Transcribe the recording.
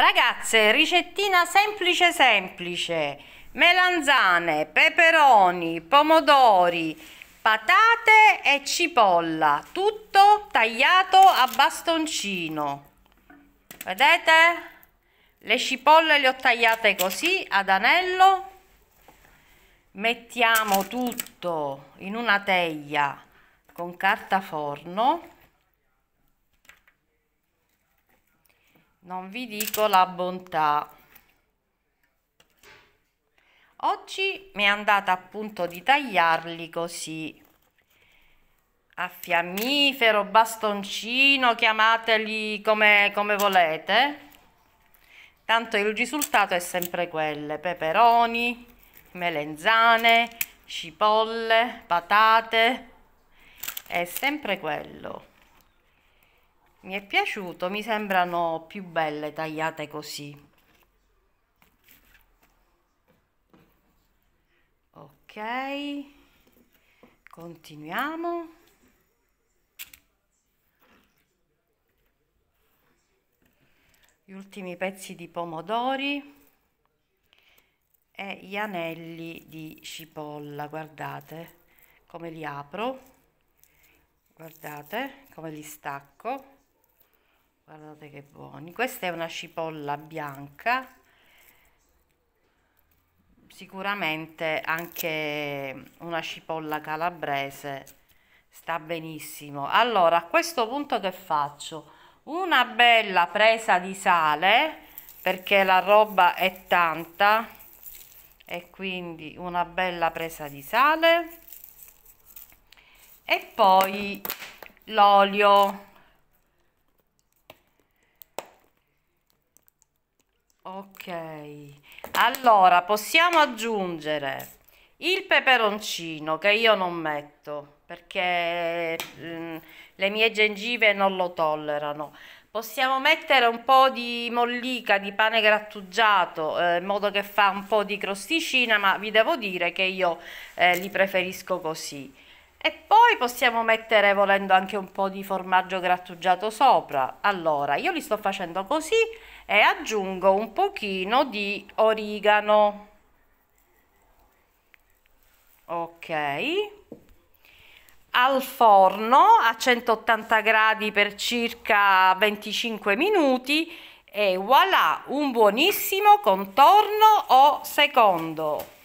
Ragazze, ricettina semplice semplice. Melanzane, peperoni, pomodori, patate e cipolla. Tutto tagliato a bastoncino. Vedete? Le cipolle le ho tagliate così ad anello. Mettiamo tutto in una teglia con carta forno. non vi dico la bontà. Oggi mi è andata appunto di tagliarli così a fiammifero, bastoncino, chiamateli come, come volete. Tanto il risultato è sempre quello, peperoni, melenzane, cipolle, patate, è sempre quello. Mi è piaciuto, mi sembrano più belle tagliate così. Ok, continuiamo. Gli ultimi pezzi di pomodori e gli anelli di cipolla, guardate come li apro, guardate come li stacco guardate che buoni questa è una cipolla bianca sicuramente anche una cipolla calabrese sta benissimo allora a questo punto che faccio una bella presa di sale perché la roba è tanta e quindi una bella presa di sale e poi l'olio ok allora possiamo aggiungere il peperoncino che io non metto perché mm, le mie gengive non lo tollerano possiamo mettere un po' di mollica di pane grattugiato eh, in modo che fa un po' di crosticina ma vi devo dire che io eh, li preferisco così e poi possiamo mettere, volendo, anche un po' di formaggio grattugiato sopra. Allora, io li sto facendo così e aggiungo un pochino di origano. Ok. Al forno a 180 gradi per circa 25 minuti e voilà, un buonissimo contorno o secondo.